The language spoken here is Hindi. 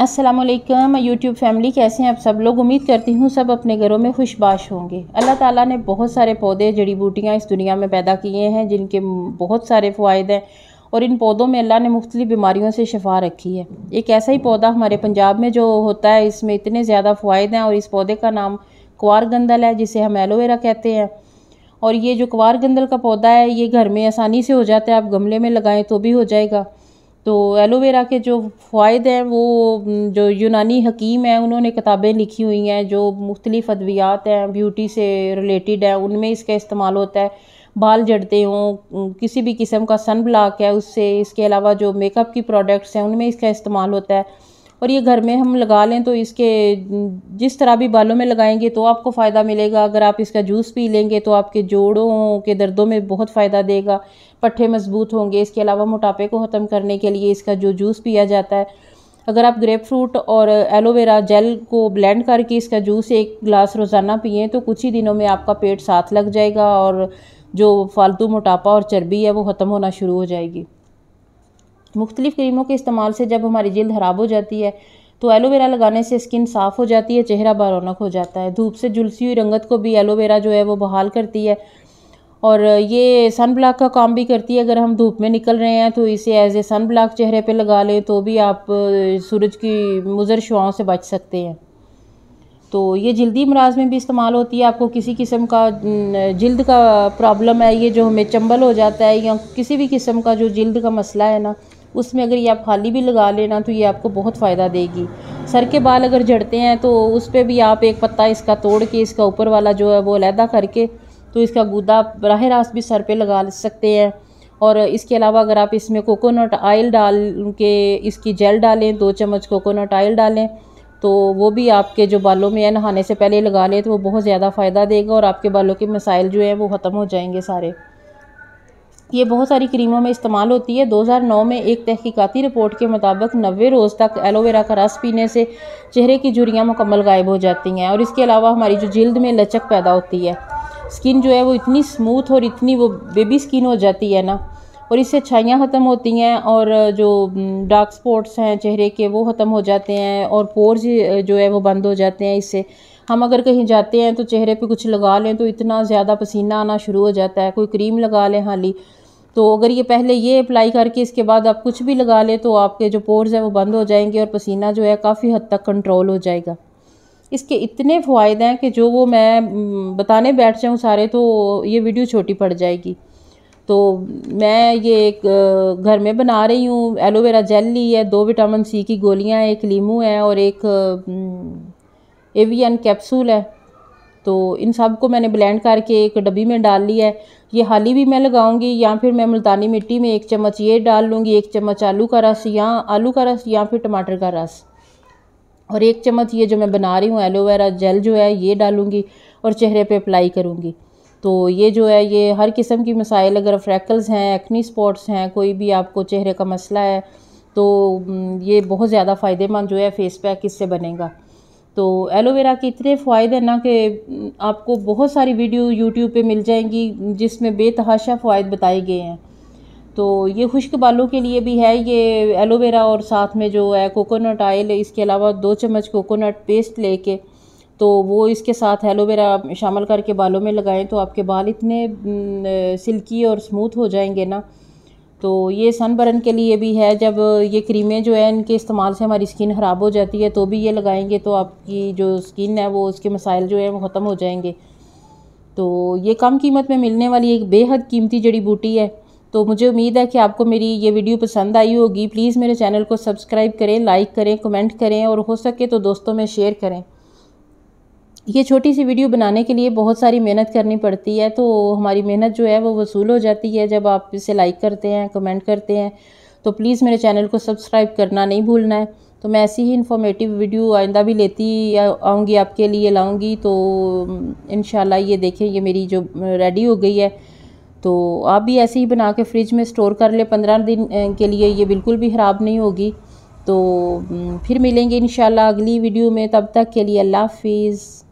असलम यूट्यूब फैमिली कैसे हैं आप सब लोग उम्मीद करती हूँ सब अपने घरों में खुशबाश होंगे अल्लाह ताला ने बहुत सारे पौधे जड़ी बूटियाँ इस दुनिया में पैदा किए हैं जिनके बहुत सारे फ़ायदे हैं और इन पौधों में अल्लाह ने मुख्तलि बीमारियों से शफा रखी है एक ऐसा ही पौधा हमारे पंजाब में जो होता है इसमें इतने ज़्यादा फ़ायदे हैं और इस पौधे का नाम कुवार गंदल है जिसे हम एलोवेरा कहते हैं और ये जो कुवार गंदल का पौधा है ये घर में आसानी से हो जाता है आप गमले में लगाएँ तो भी हो जाएगा तो एलोवेरा के जो फ़ायदे हैं वो जो यूनानी हकीम हैं उन्होंने किताबें लिखी हुई हैं जो मुख्तलिफ़ अद्वियात हैं ब्यूटी से रिलेटेड हैं उनमें इसका इस्तेमाल होता है बाल जड़ते हों किसी भी किस्म का सन ब्लॉक है उससे इसके अलावा जो मेकअप की प्रोडक्ट्स हैं उनमें इसका इस्तेमाल होता है और ये घर में हम लगा लें तो इसके जिस तरह भी बालों में लगाएंगे तो आपको फ़ायदा मिलेगा अगर आप इसका जूस पी लेंगे तो आपके जोड़ों के दर्दों में बहुत फ़ायदा देगा पट्ठे मजबूत होंगे इसके अलावा मोटापे को ख़त्म करने के लिए इसका जो जूस पिया जाता है अगर आप ग्रेप फ्रूट और एलोवेरा जेल को ब्लेंड करके इसका जूस एक गिलास रोज़ाना पिए तो कुछ ही दिनों में आपका पेट साथ लग जाएगा और जो फालतू मोटापा और चर्बी है वो ख़त्म होना शुरू हो जाएगी मुख्तलिफ़ क्रीमों के इस्तेमाल से जब हमारी जल्द ख़राब हो जाती है तो एलोवेरा लगाने से स्किन साफ़ हो जाती है चेहरा बारौनक हो जाता है धूप से झुलसी हुई रंगत को भी एलोवेरा जो है वो बहाल करती है और ये सन ब्लॉक का काम भी करती है अगर हम धूप में निकल रहे हैं तो इसे एज ए सन ब्लॉक चेहरे पे लगा लें तो भी आप सूरज की मुज़र शुआओं से बच सकते हैं तो ये जल्दी मराज में भी इस्तेमाल होती है आपको किसी किस्म का जल्द का प्रॉब्लम है ये जो हमें चंबल हो जाता है या किसी भी किस्म का जो जल्द का मसला है ना उसमें अगर ये आप खाली भी लगा लेना तो ये आपको बहुत फ़ायदा देगी सर के बाल अगर झड़ते हैं तो उस पर भी आप एक पत्ता इसका तोड़ के इसका ऊपर वाला जो है वो अलहदा करके तो इसका गुदा बरह रास्त भी सर पर लगा सकते हैं और इसके अलावा अगर आप इसमें कोकोनट आयल डाल के इसकी जेल डालें दो चम्मच कोकोनट आयल डालें तो वो भी आपके जो बालों में है नहाने से पहले लगा लें तो वो बहुत ज़्यादा फ़ायदा देगा और आपके बालों के मसाइल जो हैं वो ख़त्म हो जाएंगे सारे ये बहुत सारी क्रीमों में इस्तेमाल होती है 2009 में एक तहकीकती रिपोर्ट के मुताबिक नबे रोज़ तक एलोवेरा का रस पीने से चेहरे की झुरियाँ मुकम्मल गायब हो जाती हैं और इसके अलावा हमारी जो जल्द में लचक पैदा होती है स्किन जो है वो इतनी स्मूथ और इतनी वो बेबी स्किन हो जाती है ना और इससे छाइयाँ ख़त्म होती हैं और जो डार्क स्पॉट्स हैं चेहरे के वो ख़त्म हो जाते हैं और पोर्स जो है वो बंद हो जाते हैं इससे हम अगर कहीं जाते हैं तो चेहरे पे कुछ लगा लें तो इतना ज़्यादा पसीना आना शुरू हो जाता है कोई क्रीम लगा लें हाली तो अगर ये पहले ये अप्लाई करके इसके बाद आप कुछ भी लगा लें तो आपके जो पोर्स हैं वो बंद हो जाएंगे और पसीना जो है काफ़ी हद तक कंट्रोल हो जाएगा इसके इतने फ़ायदे हैं कि जो वो मैं बताने बैठ जाऊँ सारे तो ये वीडियो छोटी पड़ जाएगी तो मैं ये एक घर में बना रही हूँ एलोवेरा जेल ली है दो विटामिन सी की गोलियाँ हैं एक लीमू है और एक एवियन कैप्सूल है तो इन सब को मैंने ब्लेंड करके एक डब्बी में डाल लिया है ये हाली भी मैं लगाऊंगी या फिर मैं मुल्तानी मिट्टी में एक चम्मच ये डाल लूँगी एक चम्मच आलू का रस या आलू का रस या फिर टमाटर का रस और एक चम्मच ये जो मैं बना रही हूँ एलोवेरा जेल जो है ये डालूँगी और चेहरे पर अप्लाई करूँगी तो ये जो है ये हर किस्म की मसाइल अगर फ्रैकल्स हैं एक्नी स्पॉट्स हैं कोई भी आपको चेहरे का मसला है तो ये बहुत ज़्यादा फ़ायदेमंद जो है फेस पैक इससे बनेगा तो एलोवेरा के इतने फ़ायदे ना कि हम्म, आपको बहुत सारी वीडियो यूट्यूब पे मिल जाएंगी जिसमें बेतहाशा फ़ायदे बताए गए हैं तो ये खुश्क बालों के लिए भी है ये एलोवेरा और साथ में जो है कोकोनट आयल इसके अलावा दो चम्मच कोकोनट पेस्ट लेके तो वो इसके साथ एलोवेरा शामिल करके बालों में लगाएं तो आपके बाल इतने सिल्की हम्म, और स्मूथ हो जाएंगे ना तो ये सनबर्न के लिए भी है जब ये क्रीमें जो है इनके इस्तेमाल से हमारी स्किन ख़राब हो जाती है तो भी ये लगाएंगे तो आपकी जो स्किन है वो उसके मसाइल जो है वो ख़त्म हो जाएंगे तो ये कम कीमत में मिलने वाली एक बेहद कीमती जड़ी बूटी है तो मुझे उम्मीद है कि आपको मेरी ये वीडियो पसंद आई होगी प्लीज़ मेरे चैनल को सब्सक्राइब करें लाइक करें कमेंट करें और हो सके तो दोस्तों में शेयर करें ये छोटी सी वीडियो बनाने के लिए बहुत सारी मेहनत करनी पड़ती है तो हमारी मेहनत जो है वो वसूल हो जाती है जब आप इसे लाइक करते हैं कमेंट करते हैं तो प्लीज़ मेरे चैनल को सब्सक्राइब करना नहीं भूलना है तो मैं ऐसी ही इन्फॉर्मेटिव वीडियो आइंदा भी लेती आऊँगी आपके लिए लाऊँगी तो इन ये देखें ये मेरी जो रेडी हो गई है तो आप भी ऐसे ही बना के फ्रिज में स्टोर कर ले पंद्रह दिन के लिए ये बिल्कुल भी ख़राब नहीं होगी तो फिर मिलेंगे इन अगली वीडियो में तब तक के लिए अल्लाह हाफिज़